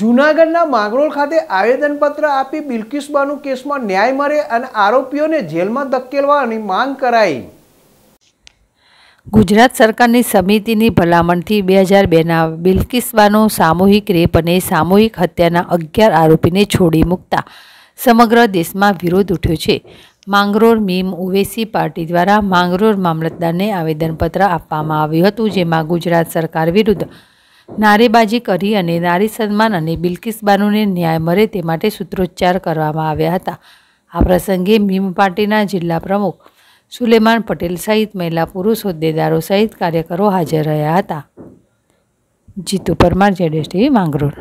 જૂનાગઢના માંગરોળ ખાતે આવેદનપત્ર આપી બિલકિસબાનું કેસમાં ન્યાય મળે અને આરોપીઓને જેલમાં ધકેલવાની માંગ કરાઈ ગુજરાત સરકારની સમિતિની ભલામણથી બે હજાર બેના બિલકિસબાનો સામૂહિક રેપ અને સામૂહિક હત્યાના અગિયાર આરોપીને છોડી મૂકતા સમગ્ર દેશમાં વિરોધ ઉઠ્યો છે માંગરોળ મીમ ઉવેસી પાર્ટી દ્વારા માંગરોળ મામલતદારને આવેદનપત્ર આપવામાં આવ્યું હતું જેમાં ગુજરાત સરકાર વિરુદ્ધ નારેબાજી કરી અને નારી સન્માન અને બિલકિસ બાનુને ન્યાય મળે તે માટે સૂત્રોચ્ચાર કરવામાં આવ્યા હતા આ પ્રસંગે ભીમ પાર્ટીના જિલ્લા પ્રમુખ સુલેમાન પટેલ સહિત મહિલા પુરુષ હોદ્દેદારો સહિત કાર્યકરો હાજર રહ્યા હતા જીતુ પરમાર જેડેશ ટીવી માંગરોળ